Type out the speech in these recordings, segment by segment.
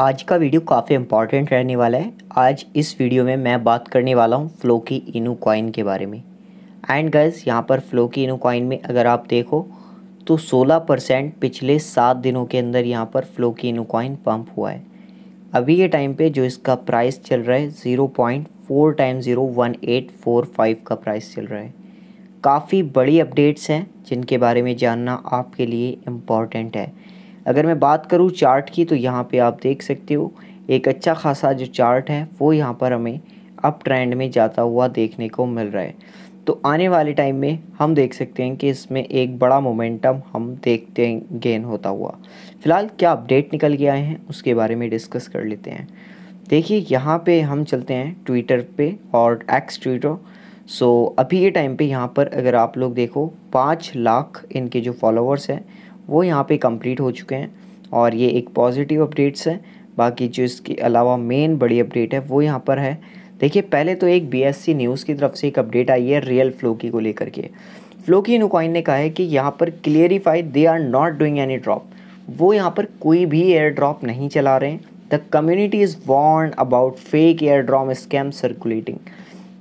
आज का वीडियो काफ़ी इम्पॉर्टेंट रहने वाला है आज इस वीडियो में मैं बात करने वाला हूँ फ्लो की इनू कॉइन के बारे में एंड गर्ल्स यहाँ पर फ्लो की इनू कॉइन में अगर आप देखो तो 16 परसेंट पिछले सात दिनों के अंदर यहाँ पर फ्लो की इनू कॉइन पम्प हुआ है अभी के टाइम पे जो इसका प्राइस चल रहा है zero point four time zero one eight four five का प्राइस चल रहा है काफ़ी बड़ी अपडेट्स हैं जिनके बारे में जानना आपके लिए इम्पॉर्टेंट है अगर मैं बात करूँ चार्ट की तो यहाँ पर आप देख सकते हो एक अच्छा खासा जो चार्ट है वो यहाँ पर हमें अप ट्रेंड में जाता हुआ देखने को मिल रहा है तो आने वाले टाइम में हम देख सकते हैं कि इसमें एक बड़ा मोमेंटम हम देखते हैं गेन होता हुआ फ़िलहाल क्या अपडेट निकल के आए हैं उसके बारे में डिस्कस कर लेते हैं देखिए यहाँ पे हम चलते हैं ट्विटर पे और एक्स ट्विटर सो अभी के टाइम पे यहाँ पर अगर आप लोग देखो पाँच लाख इनके जो फॉलोअर्स हैं वो यहाँ पे कंप्लीट हो चुके हैं और ये एक पॉजिटिव अपडेट्स है बाकी जो इसके अलावा मेन बड़ी अपडेट है वो यहाँ पर है देखिए पहले तो एक बीएससी न्यूज़ की तरफ से एक अपडेट आई है रियल फ्लोकी को लेकर के फ्लोकी नुकॉइन ने कहा है कि यहाँ पर clarify they are not doing any drop वो यहाँ पर कोई भी एयर ड्रॉप नहीं चला रहे हैं the community is warned about fake air drop scam circulating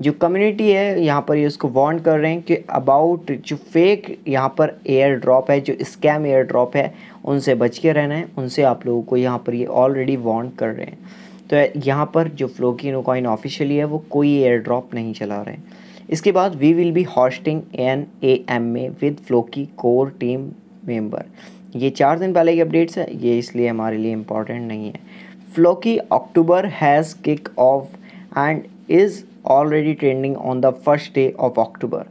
जो कम्युनिटी है यहाँ पर ये उसको वॉन्ट कर रहे हैं कि अबाउट जो फेक यहाँ पर एयर ड्रॉप है जो स्कैम एयर ड्रॉप है उनसे बच के रहना है उनसे आप लोगों को यहाँ पर ये ऑलरेडी वॉन्ट कर रहे हैं तो यहाँ पर जो फ्लोकी नोकॉइन ऑफिशियली है वो कोई एयर ड्रॉप नहीं चला रहे हैं इसके बाद we will be hosting an A M A with Floki core team member ये चार दिन पहले की अपडेट्स है ये इसलिए हमारे लिए इम्पॉर्टेंट नहीं है Floki October has kick off and is already trending on the first day of October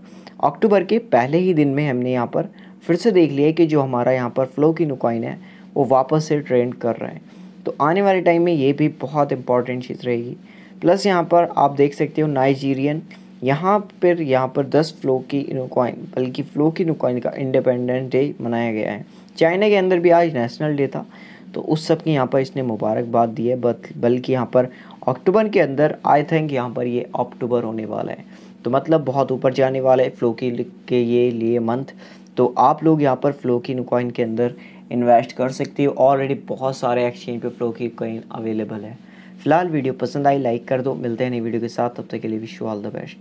October के पहले ही दिन में हमने यहाँ पर फिर से देख लिया कि जो हमारा यहाँ पर फ्लो की नुकाइन है वो वापस से ट्रेंड कर रहे हैं तो आने वाले टाइम में ये भी बहुत इंपॉर्टेंट चीज़ रहेगी प्लस यहाँ पर आप देख सकते हो नाइजीरियन यहाँ पर यहाँ पर दस फ्लो की नुकाइन बल्कि फ्लो की नुकाइन का इंडिपेंडेंस डे मनाया गया है चाइना के अंदर भी आज नेशनल डे था तो उस सब के यहाँ पर इसने मुबारकबाद दी है बल्कि यहाँ पर अक्टूबर के अंदर आई थिंक यहाँ पर ये अक्टूबर होने वाला है तो मतलब बहुत ऊपर जाने वाला है फ्लोकी के ये लिए मंथ तो आप लोग यहाँ पर फ्लोकी नुकॉइन कॉइन के अंदर इन्वेस्ट कर सकते हो ऑलरेडी बहुत सारे एक्सचेंज पे फ्लो की कॉइन अवेलेबल है फिलहाल वीडियो पसंद आई लाइक कर दो मिलते हैं नई वीडियो के साथ तब तक के लिए wish you all the best